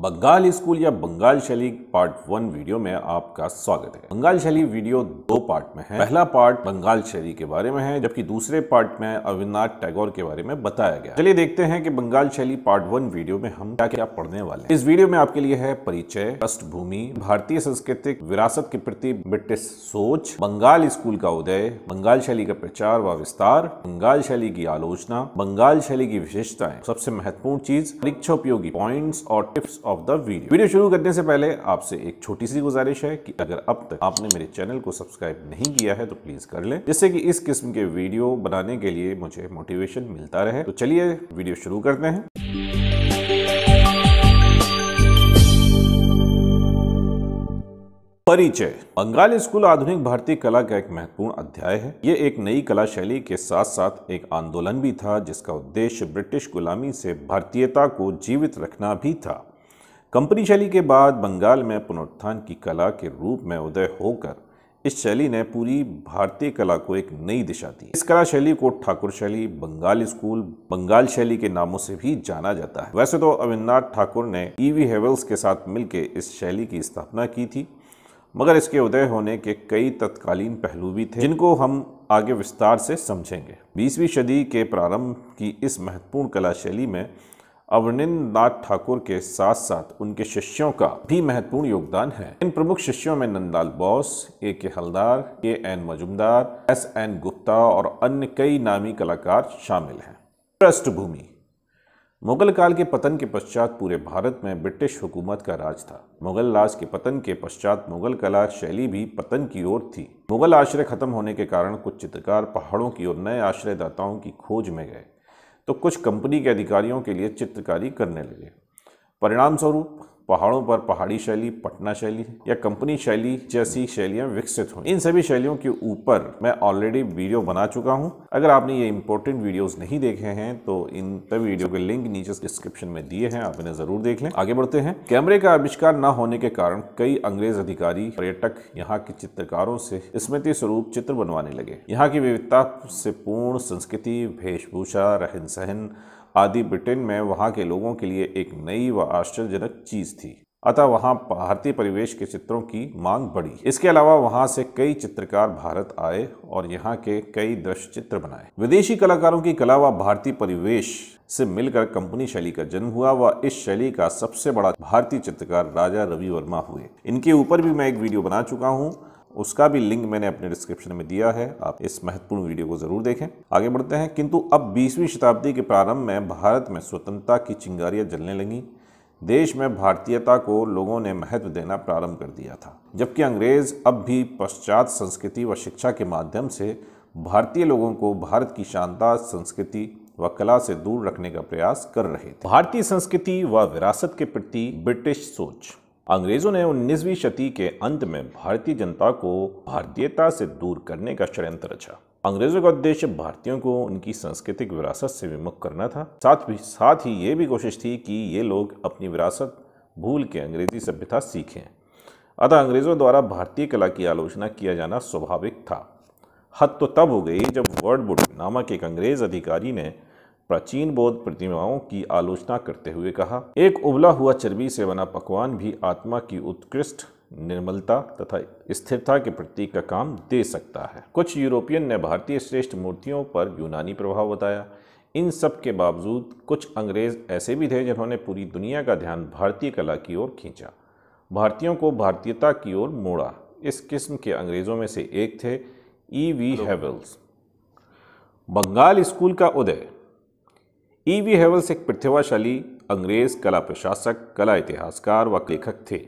Bengal school या बंगाल शैली part one video में आपका स्वागत है बंगाल शैली वीडियो दो पार्ट में है पहला पार्ट बंगाल शैली के बारे में है जबकि दूसरे पार्ट में अविनाथ टैगोर के बारे में बताया गया चलिए देखते हैं कि बंगाल शैली पार्ट वन वीडियो में हम क्या क्या पढ़ने वाले हैं इस वीडियो में आपके लिए है परिचय पृष्ठभूमि भारतीय सांस्कृतिक विरासत के प्रति ब्रिटिश सोच बंगाल स्कूल का उदय बंगाल शैली का प्रचार व विस्तार बंगाल शैली की आलोचना बंगाल शैली की विशेषताएं सबसे महत्वपूर्ण चीज परीक्षा उपयोगी पॉइंट और tips of the video video शुरू करने से पहले आपसे एक छोटी सी गुजारिश है कि अगर अब तक आपने मेरे चैनल को सब्सक्राइब नहीं किया है तो प्लीज कर लें जिससे कि इस किस्म के वीडियो बनाने के लिए मुझे मोटिवेशन मिलता रहे तो चलिए वीडियो शुरू करते हैं परिचय बंगाल स्कूल आधुनिक भारतीय कला का एक महत्वपूर्ण अध्याय है ये एक नई कला शैली के साथ साथ एक आंदोलन भी था जिसका उद्देश्य ब्रिटिश गुलामी से भारतीयता को जीवित रखना भी था कंपनी शैली के बाद बंगाल में पुनरुत्थान की कला के रूप में उदय होकर इस शैली ने पूरी भारतीय कला को एक नई दिशा दी इस कला शैली को ठाकुर शैली बंगाल स्कूल बंगाल शैली के नामों से भी जाना जाता है वैसे तो अविन्द्रनाथ ठाकुर ने ईवी e हेवल्स के साथ मिलकर इस शैली की स्थापना की थी मगर इसके उदय होने के कई तत्कालीन पहलू भी थे जिनको हम आगे विस्तार से समझेंगे बीसवीं सदी के प्रारंभ की इस महत्वपूर्ण कला शैली में नाथ ठाकुर के साथ साथ उनके शिष्यों का भी महत्वपूर्ण योगदान है इन प्रमुख शिष्यों में नंदलाल बोस ए K Haldar K N Majumdar S N Gupta और अन्य कई नामी कलाकार शामिल हैं पृष्ठभूमि मुगल काल के पतन के पश्चात पूरे भारत में ब्रिटिश हुकूमत का राज था मुगल राज के पतन के पश्चात मुगल कला शैली भी पतन की ओर थी मुगल आश्रय खत्म होने के कारण कुछ चित्रकार पहाड़ों की ओर नए आश्रयदाताओं की खोज में गए तो कुछ कंपनी के अधिकारियों के लिए चित्रकारी करने लगे परिणाम स्वरूप पहाड़ों पर पहाड़ी शैली पटना शैली या कंपनी शैली जैसी शैलियां विकसित हुई इन सभी शैलियों के ऊपर मैं ऑलरेडी वीडियो बना चुका हूं अगर आपने ये इंपॉर्टेंट वीडियोस नहीं देखे हैं तो इन सभी वीडियो के लिंक नीचे डिस्क्रिप्शन में दिए हैं आप इन्हें जरूर देख लें आगे बढ़ते हैं कैमरे का आविष्कार न होने के कारण कई अंग्रेज अधिकारी पर्यटक यहाँ के चित्रकारों से स्मृति स्वरूप चित्र बनवाने लगे यहाँ की विविधता से पूर्ण संस्कृति वेशभूषा रहन सहन आदि ब्रिटेन में वहाँ के लोगों के लिए एक नई व आश्चर्यजनक चीज़ थी अतः वहाँ भारतीय परिवेश के चित्रों की मांग बढ़ी इसके अलावा वहाँ से कई चित्रकार भारत आए और यहाँ के कई दृश्य चित्र बनाए विदेशी कलाकारों की कला व भारतीय परिवेश से मिलकर कंपनी शैली का जन्म हुआ व इस शैली का सबसे बड़ा भारतीय चित्रकार राजा रवि वर्मा हुए इनके ऊपर भी मैं एक वीडियो बना चुका हूँ उसका भी लिंक मैंने अपने डिस्क्रिप्शन में दिया है आप इस महत्वपूर्ण वीडियो को जरूर देखें आगे बढ़ते हैं किंतु अब बीसवीं शताब्दी के प्रारंभ में भारत में स्वतंत्रता की चिंगारियाँ जलने लगीं देश में भारतीयता को लोगों ने महत्व देना प्रारंभ कर दिया था जबकि अंग्रेज अब भी पश्चात संस्कृति व शिक्षा के माध्यम से भारतीय लोगों को भारत की शानदार संस्कृति व कला से दूर रखने का प्रयास कर रहे थे भारतीय संस्कृति व विरासत के प्रति ब्रिटिश सोच अंग्रेजों ने उन्नीसवीं शती के अंत में भारतीय जनता को भारतीयता से दूर करने का षड्यंत्र रचा अंग्रेजों का उद्देश्य भारतीयों को उनकी सांस्कृतिक विरासत से विमुख करना था साथ भी साथ ही ये भी कोशिश थी कि ये लोग अपनी विरासत भूल के अंग्रेजी सभ्यता सीखें अतः अंग्रेजों द्वारा भारतीय कला की आलोचना किया जाना स्वाभाविक था हद तो तब हो गई जब बुड नामक एक अंग्रेज अधिकारी ने प्राचीन बौद्ध प्रतिमाओं की आलोचना करते हुए कहा एक उबला हुआ चर्बी से बना पकवान भी आत्मा की उत्कृष्ट निर्मलता तथा स्थिरता के प्रतीक का काम दे सकता है कुछ यूरोपियन ने भारतीय श्रेष्ठ मूर्तियों पर यूनानी प्रभाव बताया इन सब के बावजूद कुछ अंग्रेज ऐसे भी थे जिन्होंने पूरी दुनिया का ध्यान भारतीय कला की ओर खींचा भारतीयों को भारतीयता की ओर मोड़ा इस किस्म के अंग्रेज़ों में से एक थे E B Havell's Bengal school का उदय ई वी हेवल्स एक प्रतिभाशाली अंग्रेज कला प्रशासक कला इतिहासकार व लेखक थे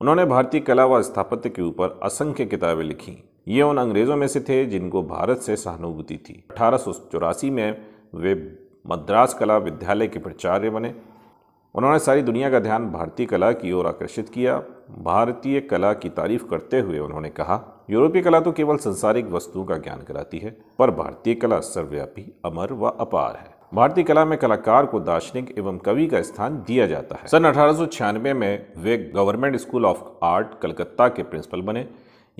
उन्होंने भारतीय कला व स्थापत्य के ऊपर असंख्य किताबें लिखीं ये उन अंग्रेज़ों में से थे जिनको भारत से सहानुभूति थी अठारह में वे मद्रास कला विद्यालय के प्राचार्य बने उन्होंने सारी दुनिया का ध्यान भारतीय कला की ओर आकर्षित किया भारतीय कला की तारीफ करते हुए उन्होंने कहा यूरोपीय कला तो केवल संसारिक वस्तुओं का ज्ञान कराती है पर भारतीय कला सर्वव्यापी अमर व अपार है भारतीय कला में कलाकार को दार्शनिक एवं कवि का स्थान दिया जाता है सन अठारह में वे government school of art Calcutta के प्रिंसिपल बने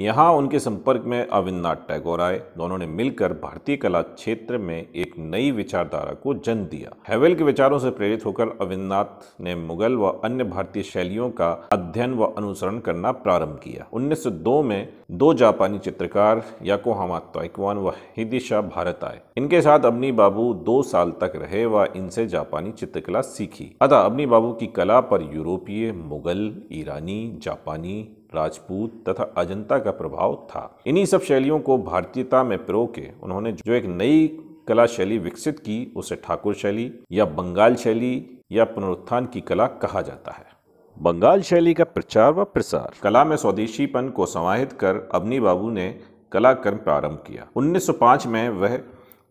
यहाँ उनके संपर्क में अविन्द्रनाथ टैगोर आए दोनों ने मिलकर भारतीय कला क्षेत्र में एक नई विचारधारा को जन्म दिया हेवेल के विचारों से प्रेरित होकर अविन्द्रनाथ ने मुगल व अन्य भारतीय शैलियों का अध्ययन व अनुसरण करना प्रारंभ किया 1902 में दो जापानी चित्रकार याकोहामा तोइकवान व हिदिशा भारत आए इनके साथ अबनी बाबू दो साल तक रहे व इनसे जापानी चित्रकला सीखी अतः अबनी बाबू की कला पर यूरोपीय मुगल ईरानी जापानी राजपूत तथा अजंता का प्रभाव था इन्हीं सब शैलियों को भारतीयता में पिरो के उन्होंने जो एक नई कला शैली विकसित की उसे ठाकुर शैली या बंगाल शैली या पुनरुत्थान की कला कहा जाता है बंगाल शैली का प्रचार व प्रसार कला में स्वदेशीपन को समाहित कर अबनी बाबू ने कला कर्म प्रारंभ किया 1905 में वह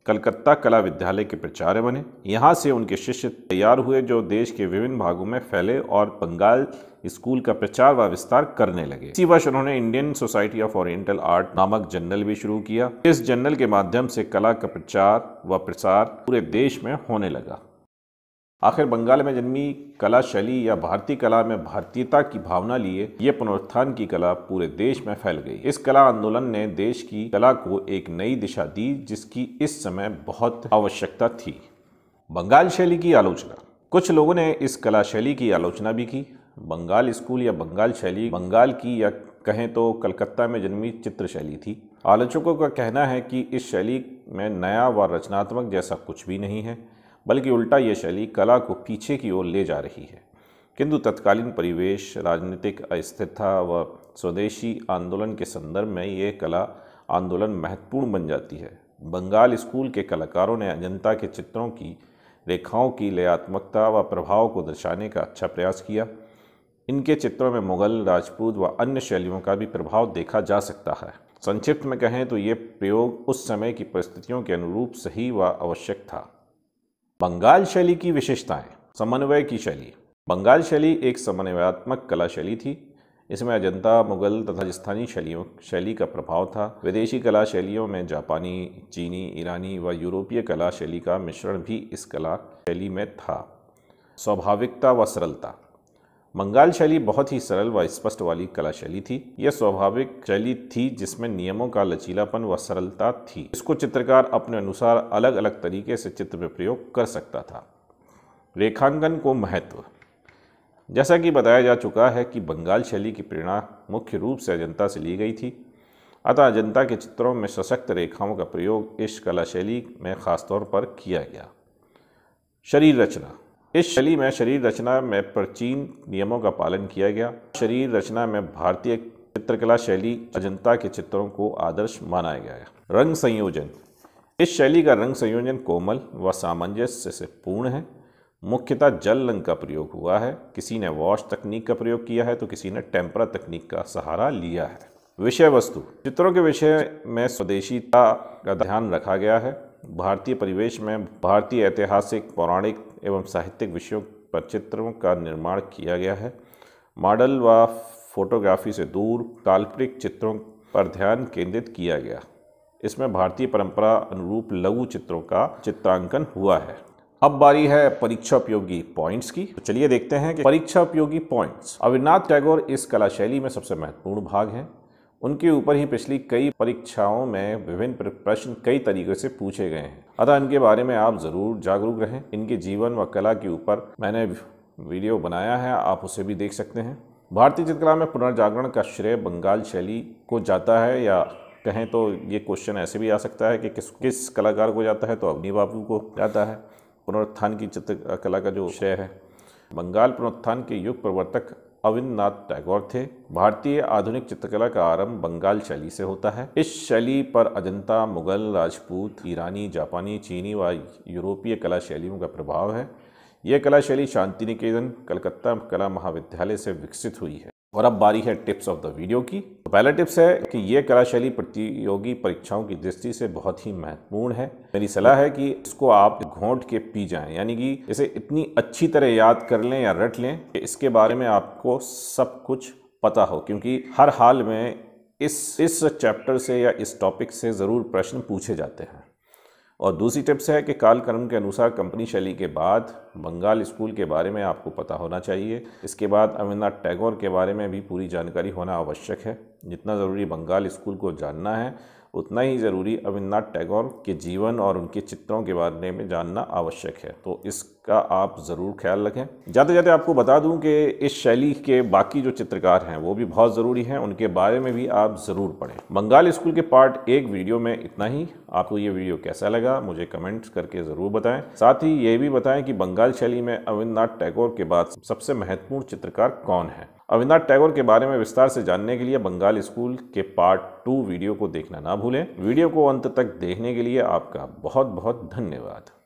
कलकत्ता कला विद्यालय के प्रचार्य बने यहाँ से उनके शिष्य तैयार हुए जो देश के विभिन्न भागों में फैले और बंगाल स्कूल का प्रचार व विस्तार करने लगे इसी वर्ष उन्होंने Indian society of oriental art नामक जर्नल भी शुरू किया इस जर्नल के माध्यम से कला का प्रचार व प्रसार पूरे देश में होने लगा आखिर बंगाल में जन्मी कला शैली या भारतीय कला में भारतीयता की भावना लिए यह पुनरुत्थान की कला पूरे देश में फैल गई इस कला आंदोलन ने देश की कला को एक नई दिशा दी जिसकी इस समय बहुत आवश्यकता थी बंगाल शैली की आलोचना कुछ लोगों ने इस कला शैली की आलोचना भी की बंगाल स्कूल या बंगाल शैली बंगाल की या कहें तो कलकत्ता में जन्मी चित्र शैली थी आलोचकों का कहना है कि इस शैली में नया व रचनात्मक जैसा कुछ भी नहीं है बल्कि उल्टा यह शैली कला को पीछे की ओर ले जा रही है किंतु तत्कालीन परिवेश राजनीतिक अस्थिरता व स्वदेशी आंदोलन के संदर्भ में ये कला आंदोलन महत्वपूर्ण बन जाती है बंगाल स्कूल के कलाकारों ने अजंता के चित्रों की रेखाओं की लयात्मकता व प्रभाव को दर्शाने का अच्छा प्रयास किया इनके चित्रों में मुगल राजपूत व अन्य शैलियों का भी प्रभाव देखा जा सकता है संक्षिप्त में कहें तो ये प्रयोग उस समय की परिस्थितियों के अनुरूप सही व आवश्यक था बंगाल शैली की विशेषताएं समन्वय की शैली बंगाल शैली एक समन्वयात्मक कला शैली थी इसमें अजंता मुगल तथा स्थानीय शैलियों शैली का प्रभाव था विदेशी कला शैलियों में जापानी चीनी ईरानी व यूरोपीय कला शैली का मिश्रण भी इस कला शैली में था स्वाभाविकता व सरलता बंगाल शैली बहुत ही सरल व स्पष्ट वाली कला शैली थी यह स्वाभाविक शैली थी जिसमें नियमों का लचीलापन व सरलता थी इसको चित्रकार अपने अनुसार अलग अलग तरीके से चित्र में प्रयोग कर सकता था रेखांकन को महत्व जैसा कि बताया जा चुका है कि बंगाल शैली की प्रेरणा मुख्य रूप से अजंता से ली गई थी अतः अजंता के चित्रों में सशक्त रेखाओं का प्रयोग इस कला शैली में खासतौर पर किया गया शरीर रचना इस शैली में शरीर रचना में प्राचीन नियमों का पालन किया गया शरीर रचना में भारतीय चित्रकला शैली अजंता के चित्रों को आदर्श माना गया है रंग संयोजन इस शैली का रंग संयोजन कोमल व सामंजस्य से पूर्ण है मुख्यतः जल रंग का प्रयोग हुआ है किसी ने वॉश तकनीक का प्रयोग किया है तो किसी ने टेम्परा तकनीक का सहारा लिया है विषय वस्तु चित्रों के विषय में स्वदेशीता का ध्यान रखा गया है भारतीय परिवेश में भारतीय ऐतिहासिक पौराणिक एवं साहित्यिक विषयों पर चित्रों का निर्माण किया गया है मॉडल व फोटोग्राफी से दूर काल्पनिक चित्रों पर ध्यान केंद्रित किया गया इसमें भारतीय परंपरा अनुरूप लघु चित्रों का चित्रांकन हुआ है अब बारी है परीक्षा उपयोगी पॉइंट्स की तो चलिए देखते हैं कि परीक्षा उपयोगी पॉइंट्स अविनाथ टैगोर इस कला शैली में सबसे महत्वपूर्ण भाग हैं उनके ऊपर ही पिछली कई परीक्षाओं में विभिन्न प्रश्न कई तरीके से पूछे गए हैं अतः इनके बारे में आप ज़रूर जागरूक रहें इनके जीवन व कला के ऊपर मैंने वीडियो बनाया है आप उसे भी देख सकते हैं भारतीय चित्रकला में पुनर्जागरण का श्रेय बंगाल शैली को जाता है या कहें तो ये क्वेश्चन ऐसे भी आ सकता है कि किस किस कलाकार को जाता है तो अवनी बाबू को जाता है पुनरुत्थान की चित्रकला का जो श्रेय है बंगाल पुनरुत्थान के युग प्रवर्तक अविंद नाथ टैगोर थे भारतीय आधुनिक चित्रकला का आरंभ बंगाल शैली से होता है इस शैली पर अजंता मुगल राजपूत ईरानी जापानी चीनी व यूरोपीय कला शैलियों का प्रभाव है यह कला शैली शांति निकेतन कलकत्ता कला महाविद्यालय से विकसित हुई है और अब बारी है टिप्स ऑफ द वीडियो की तो पहला टिप्स है कि ये कलाशैली प्रतियोगी परीक्षाओं की दृष्टि से बहुत ही महत्वपूर्ण है मेरी सलाह है कि इसको आप घोंट के पी जाएं यानी कि इसे इतनी अच्छी तरह याद कर लें या रट लें कि इसके बारे में आपको सब कुछ पता हो क्योंकि हर हाल में इस इस चैप्टर से या इस टॉपिक से ज़रूर प्रश्न पूछे जाते हैं और दूसरी टिप्स है कि कालक्रम के अनुसार कंपनी शैली के बाद बंगाल स्कूल के बारे में आपको पता होना चाहिए इसके बाद अमिरनाथ टैगोर के बारे में भी पूरी जानकारी होना आवश्यक है जितना ज़रूरी बंगाल स्कूल को जानना है उतना ही ज़रूरी अमिरनाथ टैगोर के जीवन और उनके चित्रों के बारे में जानना आवश्यक है तो इस का आप ज़रूर ख्याल रखें जाते जाते आपको बता दूं कि इस शैली के बाकी जो चित्रकार हैं वो भी बहुत ज़रूरी हैं उनके बारे में भी आप ज़रूर पढ़ें बंगाल स्कूल के पार्ट एक वीडियो में इतना ही आपको ये वीडियो कैसा लगा मुझे कमेंट्स करके ज़रूर बताएं साथ ही ये भी बताएं कि बंगाल शैली में अविंद्रनाथ टैगोर के बाद सबसे महत्वपूर्ण चित्रकार कौन है अविनाथ टैगोर के बारे में विस्तार से जानने के लिए बंगाल स्कूल के पार्ट टू वीडियो को देखना ना भूलें वीडियो को अंत तक देखने के लिए आपका बहुत बहुत धन्यवाद